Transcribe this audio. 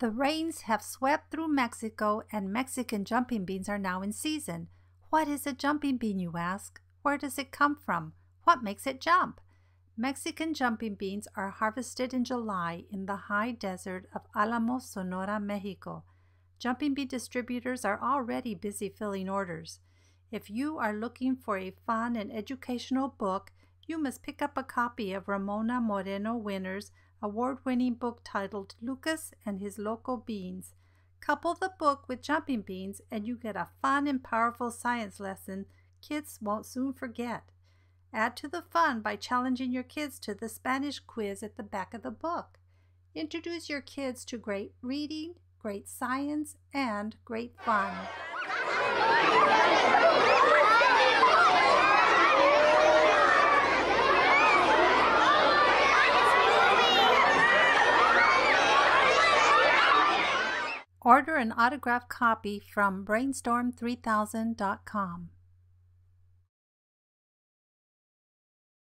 The rains have swept through Mexico and Mexican jumping beans are now in season. What is a jumping bean, you ask? Where does it come from? What makes it jump? Mexican jumping beans are harvested in July in the high desert of Alamo, Sonora, Mexico. Jumping bean distributors are already busy filling orders. If you are looking for a fun and educational book, you must pick up a copy of Ramona Moreno Winner's award winning book titled Lucas and His Loco Beans. Couple the book with jumping beans, and you get a fun and powerful science lesson kids won't soon forget. Add to the fun by challenging your kids to the Spanish quiz at the back of the book. Introduce your kids to great reading, great science, and great fun. Order an autographed copy from brainstorm3000.com.